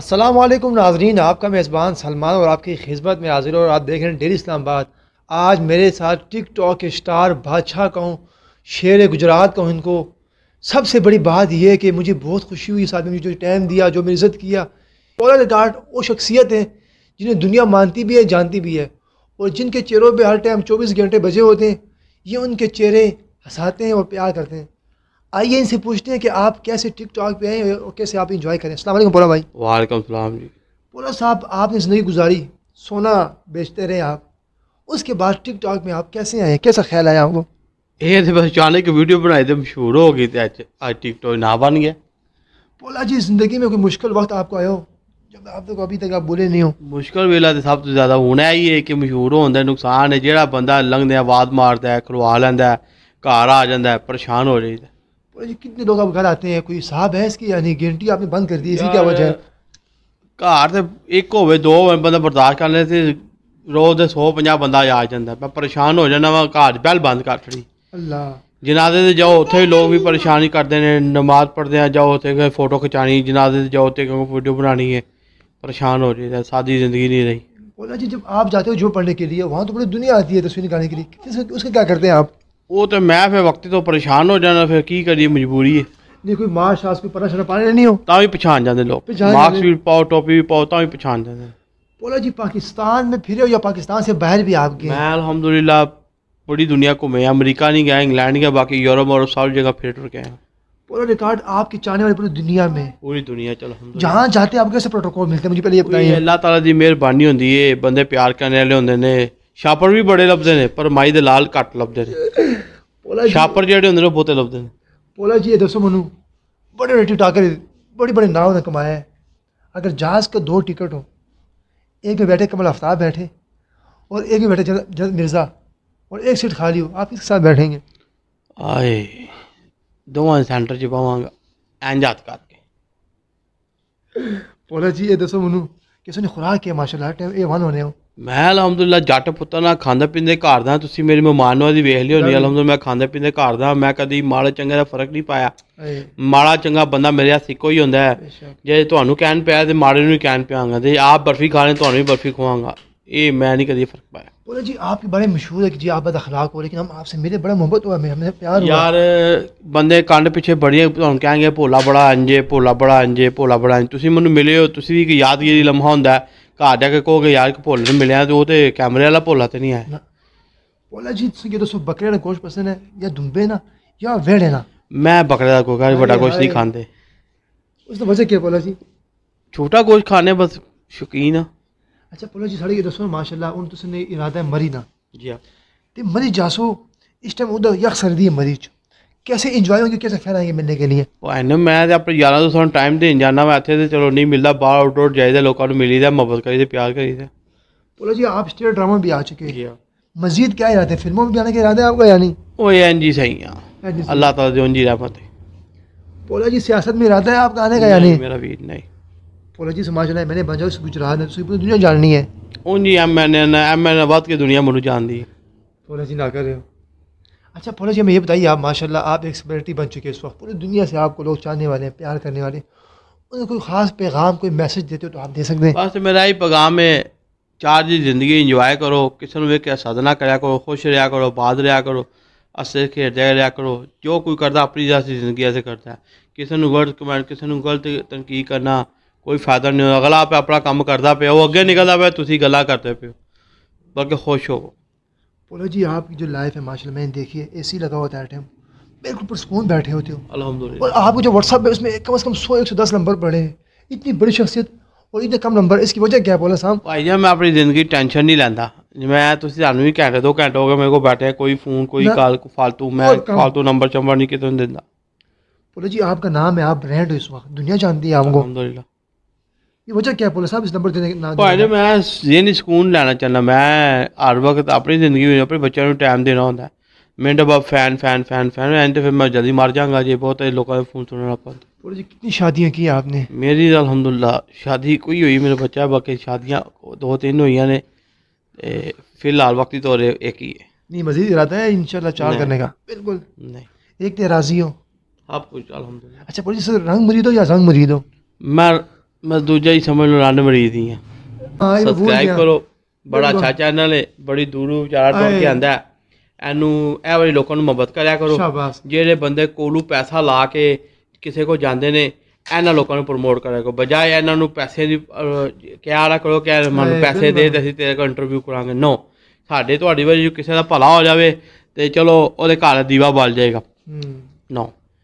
अस्सलाम वालेकुम नाजरीन आपका मेज़बान सलमान और आपकी खिदमत में हाजिर और आप देख रहे हैं डेली इस्लामाबाद आज मेरे साथ टिक टॉक के स्टार बादशाह कहूँ शेर गुजरात कहूँ इनको सबसे बड़ी बात यह है कि मुझे बहुत खुशी हुई इस आदमी ने जो टाइम दिया जो मेरी इज़्ज़त किया पोलर रिकार्ड वो शख्सियत हैं जिन्हें दुनिया मानती भी है जानती भी है और जिनके चेहरों पर हर टाइम चौबीस घंटे बजे होते हैं ये उनके चेहरे हंसाते हैं और प्यार करते हैं आइए इनसे पूछते हैं कि आप कैसे टिक टॉक पे हैं और कैसे आप इंजॉय करें अल्लाम पोला भाई वालेकुम सलाम जी पोला साहब आपने ज़िंदगी गुजारी सोना बेचते रहे आप उसके बाद टिक टॉक में आप कैसे आए कैसा ख्याल आया आपको ये थे तो बस अचानक वीडियो बनाई थे मशहूर हो गई थी आज टिक टॉक ना बन गया बोला जी ज़िंदगी में कोई मुश्किल वक्त आपको आया हो जब आप तो अभी तक आप बोले नहीं हो मुश्किल वेला तो सब तो ज़्यादा होना ही है कि मशहूर होता है नुकसान है जोड़ा बंदा दिया आवाज़ मारता है खुलवा लेंदा है घर आ जाता है परेशान हो जाता है बोले जी कितने लोग आप घर आते हैं कोई साहब है इसकी यानी गारंटी आपने बंद कर दी इसी क्या वजह है ਘਰ ਤੇ ਇੱਕ ਹੋਵੇ ਦੋ ਹੋਵੇ ਬੰਦਾ ਬਰਦਾਸ਼ਤ ਕਰ ਲੈ ਤੇ ਰੋਜ਼ ਦੇ 150 ਬੰਦਾ ਆ ਜਾਂਦਾ ਮੈਂ ਪਰੇਸ਼ਾਨ ਹੋ ਜਾਂਦਾ ਵਾ ਘਰ ਪਹਿਲ ਬੰਦ ਕਰ ਛੜੀ ਅੱਲਾ ਜਨਾਜ਼ੇ ਤੇ ਜਾਓ ਉੱਥੇ ਵੀ ਲੋਕ ਵੀ ਪਰੇਸ਼ਾਨੀ ਕਰਦੇ ਨੇ ਨਮਾਜ਼ ਪੜ੍ਹਦੇ ਆ ਜਾਓ ਉੱਥੇ ਫੋਟੋ ਖਿਚਾਣੀ ਜਨਾਜ਼ੇ ਤੇ ਜਾਓ परेशान हो जाए सादी ज़िंदगी नहीं रही बोला जी जब आप जाते हो जो पढ़ने के लिए वहाँ तो पूरी दुनिया आती है तस्वीर निकालने के लिए उसके क्या करते हैं आप वो तो मैं फिर वक्त तो परेशान हो जाना फिर की करिए मजबूरी है नहीं कोई ਕੋਈ ਮਾਸ ਸ਼ਾਸ ਕੋਈ ਪਰਸ਼ਰ ਪਾਣੇ नहीं हो ਤਾਂ भी ਪਛਾਣ जाते लोग ਮਾਸਕ भी पाओ टोपी भी पाओ ਤਾਂ भी ਪਛਾਣ जाते बोला जी पाकिस्तान में फिरे हो या पाकिस्तान से बाहर भी आप गए मैं अलहमदुल्ला बड़ी दुनिया को मैं अमेरिका नहीं गया इंग्लैंड गया बाकी यूरोप और सारी जगह फिर टुर गए पूरा रिकॉर्ड आपकी चाहने वाली पूरी दुनिया में पूरी दुनिया चलो जहाँ जाते हैं आपके प्रोटोकॉल मिलते हैं मुझे पहले ये बताइए अल्लाह ताला दी मेहरबानी होती है बंदे प्यार करने वाले होंगे ने ਛਾਪੜ भी बड़े लभद ने पर माई ਦੇ घट ਘੱਟ ਲੱਭਦੇ ਨੇ ਪੋਲਾ ਛਾਪੜ ਜਿਹੜੇ ਹੁੰਦੇ ਨੇ ਬਹੁਤੇ ਲੱਭਦੇ ਨੇ ਪੋਲਾ ਜੀ ਇਹ बड़े बड़े टिकटाकर बड़े बड़े नाव ने कमाया है अगर जहाज़ का दो टिकट हो एक में बैठे कमल आफ्ताब बैठे और एक में बैठे जद मिर्ज़ा और एक सीट खाली हो आप इसके साथ बैठेंगे आए दो सेंटर च पावांगा एन जात काट के बोला जी ये दसो मनु किसी ने खुराक किया माशा टाइम ए वन होने हो मैं अलहमदुल्ला जट पुत्र ना खाँदा पीते घर दी मेरी मेहमान वाली वेख लियो नहीं अलहमद मैं खाने पीने घर दा मैं कभी माड़ा चंगे का फर्क नहीं पाया माड़ा चंगा बंद मेरे हाथ एक ही होंगे जे थो कहन पाया तो माड़े भी कहन पाँगा जो आप बर्फी खाने तो भी बर्फी खुवागा ये मैं नहीं कभी फर्क पाया जी आप बड़े मशहूर है जी हो लेकिन हम आपसे मेरे बड़ा मोहब्बत हुआ यार बंदे कंड पिछे बड़ी हम कहेंगे भोला बड़ा अंजे भोला बड़ा अंजे भोला बड़ा अंजे मैं मिले हो तुम भी एक यादगिरी लम्हा होंगे ਘਰ ਜਾ ਕੇ ਕੋ ਕਹੋਗੇ ਯਾਰ ਕਿ ਭੁੱਲ ਮਿਲਿਆ ਤੇ ਉਹ ਤੇ ਕੈਮਰੇ ਵਾਲਾ ਭੋਲਾ ਤੇ ਨਹੀਂ ਆਇਆ ਭੋਲਾ ਜੀ ਤੁਸੀਂ ਕਿ ਦੱਸੋ ਬੱਕਰੇ ਦਾ ਗੋਸ਼ਤ ਪਸੰਦ ਹੈ ਜਾਂ ਦੁੰਬੇ ਨਾ ਜਾਂ ਵੇੜੇ ਨਾ ਮੈਂ ਬੱਕਰੇ ਦਾ ਕੋਈ ਵੱਡਾ ਗੋਸ਼ਤ ਨਹੀਂ ਖਾਂਦੇ ਉਸ ਤੋਂ ਵਜ੍ਹਾ ਕੀ ਭੋਲਾ ਜੀ ਛੋਟਾ ਗੋਸ਼ਤ ਖਾਣੇ ਬਸ ਸ਼ੁਕੀਨ ਆ अच्छा पोलो जी साढ़े दसो माशाला हूँ तुमने इरादा है मरी ना जी हाँ तो मरी जासो इस टाइम उधर यक सर्दी है ਮਰੀ ਚ कैसे इंजॉय होंगे कैसे फैन आएंगे मिलने के लिए ਉਹ मैं अपने ਤੇ ਆਪਣੇ ਯਾਰਾਂ ਨੂੰ ਸਾਨੂੰ ਟਾਈਮ ਦੇਣ ਜਾਣਾ ਮੈਂ ਇੱਥੇ ਤੇ ਚਲੋ ਨਹੀਂ ਮਿਲਦਾ ਬਾਹਰ ਆਊਟਡੋਰ ਜਾਈਦਾ ਲੋਕਾਂ ਨੂੰ ਮਿਲੀਦਾ ਮੁਹੱਬਤ ਕਰੀਦਾ बोलो जी आप स्टेट ड्रामा भी आ चुके हैं हाँ। मजीद क्या इरादे फिल्मों में भी आने के इरादे आपका यानी नहीं वो एन जी सही हैं अल्लाह ताला जी रहमत है बोला जी सियासत में इरादा है आपका आने का यानी मेरा वीर नहीं बोला जी समाज ने मैंने बजा गुजरात ने पूरी दुनिया जाननी है उन जी एम एन एन एम एन आबाद की दुनिया मनु जान दी बोला जी ना कर रहे हो अच्छा जी हमें ये बताइए आप माशाल्लाह आप एक सेलिब्रिटी बन चुके हैं इस वक्त पूरी दुनिया से आपको लोग चाहने वाले हैं प्यार करने वाले उन्हें कोई ख़ास पैगाम कोई मैसेज देते हो तो आप दे सकते हैं बस मेरा ही पैगाम है चार दिन ज़िंदगी इंजॉय करो किसी क्या साधना कराया करो खुश रहा करो बाद रहा करो असे खेलते रहा करो जो कोई करता अपनी जैसे जिंदगी ऐसे करता है किसी को गलत कमेंट किसी को गलत तनकीद करना कोई फायदा नहीं होता अगला आप अपना काम करता पे वो अगे निकलता पे तुम गला करते पे हो बल्कि खुश हो बोला जी आपकी जो लाइफ है माशा मैंने देखी है ए सी लगा हुआ था टाइम बिल्कुल परसकून बैठे होते हो और आपको जो व्हाट्सअप है उसमें कम अज़ कम सौ एक सौ दस नंबर पड़े हैं इतनी बड़ी शख्सियत और इतने कम नंबर इसकी वजह क्या बोला साहब भाई जी मैं अपनी जिंदगी टेंशन नहीं लैंदा मैं ਤੁਸੀਂ ਤੁਹਾਨੂੰ ਵੀ ਘੰਟੇ ਦੋ ਘੰਟੇ ਹੋ ਗਏ ਮੇਰੇ ਕੋਲ ਬੈਠੇ ਕੋਈ ਫੋਨ ਕੋਈ ਕਾਲ फालतू मैं फालतू नंबर चंबर नहीं कितने ਦਿੰਦਾ ਬੋਲੇ जी आपका नाम है आप ब्रांड हो इस वक्त दुनिया जानती है आपको ਅਲਹਮਦੁਲਿਲਾ दो तीन हुई फिलहाल बस दूजा ही समझ लो रान मरीज दी ਸਬਸਕ੍ਰਾਈਬ ਕਰੋ ਬੜਾ ਅੱਛਾ ਚੈਨਲ ਹੈ ਬੜੀ ਦੂਰੋਂ ਵਿਚਾਰ ਤੋਂ ਕੇ ਆਂਦਾ ਇਹਨੂੰ ਇਹ ਵਾਲੇ ਲੋਕਾਂ ਨੂੰ ਮੁਹੱਬਤ ਕਰਿਆ ਕਰੋ ਸ਼ਾਬਾਸ਼ ਜਿਹੜੇ ਬੰਦੇ ਕੋਲੋਂ ਪੈਸਾ ਲਾ ਕੇ ਕਿਸੇ ਕੋ ਜਾਂਦੇ ਨੇ ਇਹਨਾਂ ਲੋਕਾਂ ਨੂੰ ਪ੍ਰਮੋਟ ਕਰਿਆ ਕਰੋ ਬਜਾਏ ਇਹਨਾਂ ਨੂੰ ਪੈਸੇ ਦੀ ਕਿਹਾ ਨਾ ਕਰੋ ਕਿ ਮੈਨੂੰ ਪੈਸੇ ਦੇ ਤੇ ਅਸੀਂ ਤੇਰੇ ਕੋ ਇੰਟਰਵਿਊ ਕਰਾਂਗੇ ਨੋ ਸਾਡੇ ਤੁਹਾਡੀ ਵਜ੍ਹਾ ਕਿਸੇ ਦਾ ਭਲਾ ਹੋ ਜਾਵੇ ਤੇ ਚਲੋ ਉਹਦੇ ਘਰ ਦੀਵਾ ਬਲ ਜਾਏਗਾ ਨੋ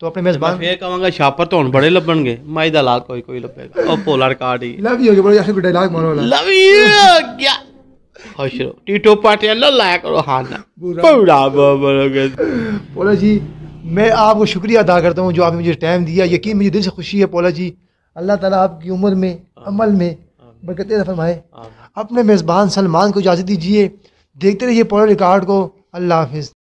ਤੋ ਆਪਣੇ ਮੇਜ਼ਬਾਨ ਫੇਰ ਕਹਾਂਗਾ ਸ਼ਾਪਰ ਤੋਂ ਬੜੇ ਲੱਭਣਗੇ ਮਾਈ ਦਾ ਲਾਲ ਕੋਈ कोई ਲੱਭੇਗਾ ਉਹ ਪੋਲਰ ਕਾਰਡ ਹੀ ਲਵ ਯੂ ਬੜਾ ਯਾਰ ਕੋਈ ਡਾਇਲੌਗ ਮਾਰੋ ਲਵ ਯੂ ਕਿਆ खुश रहो टीटो पार्टी लो लाया करो हां ना पूरा गए पोला जी मैं आपको शुक्रिया अदा करता हूँ जो आपने मुझे टाइम दिया यकीन मुझे दिल से खुशी है पोला जी अल्लाह ताला आपकी उम्र में अमल में बरकत फरमाए अपने मेज़बान सलमान को इजाज़त दीजिए देखते रहिए पोला रिकॉर्ड को अल्लाह हाफिज़